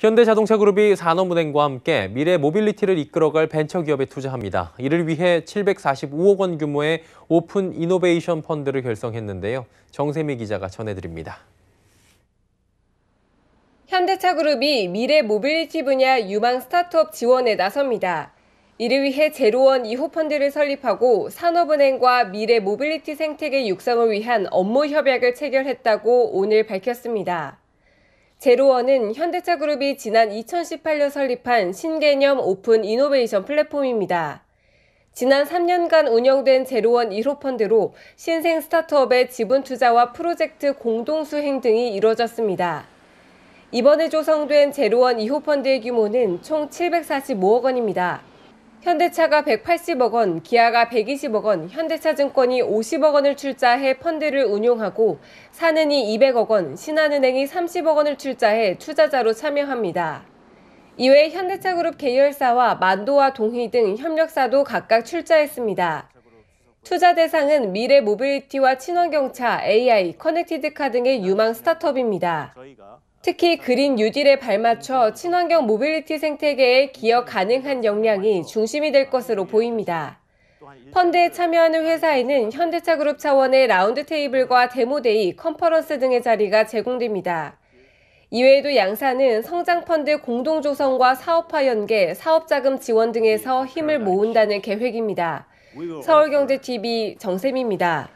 현대자동차그룹이 산업은행과 함께 미래 모빌리티를 이끌어갈 벤처기업에 투자합니다. 이를 위해 745억 원 규모의 오픈 이노베이션 펀드를 결성했는데요. 정세미 기자가 전해드립니다. 현대차그룹이 미래 모빌리티 분야 유망 스타트업 지원에 나섭니다. 이를 위해 제로원 2호 펀드를 설립하고 산업은행과 미래 모빌리티 생태계 육성을 위한 업무 협약을 체결했다고 오늘 밝혔습니다. 제로원은 현대차그룹이 지난 2018년 설립한 신개념 오픈 이노베이션 플랫폼입니다. 지난 3년간 운영된 제로원 1호 펀드로 신생 스타트업의 지분 투자와 프로젝트 공동 수행 등이 이뤄졌습니다. 이번에 조성된 제로원 2호 펀드의 규모는 총 745억 원입니다. 현대차가 180억 원, 기아가 120억 원, 현대차증권이 50억 원을 출자해 펀드를 운용하고 사는이 200억 원, 신한은행이 30억 원을 출자해 투자자로 참여합니다. 이외에 현대차그룹 계열사와 만도와 동희 등 협력사도 각각 출자했습니다. 투자 대상은 미래 모빌리티와 친환경차, AI, 커넥티드카 등의 유망 스타트업입니다. 특히 그린 뉴딜에 발맞춰 친환경 모빌리티 생태계에 기여 가능한 역량이 중심이 될 것으로 보입니다. 펀드에 참여하는 회사에는 현대차그룹 차원의 라운드 테이블과 데모데이, 컨퍼런스 등의 자리가 제공됩니다. 이외에도 양사는 성장펀드 공동조성과 사업화 연계, 사업자금 지원 등에서 힘을 모은다는 계획입니다. 서울경제TV 정쌤입니다.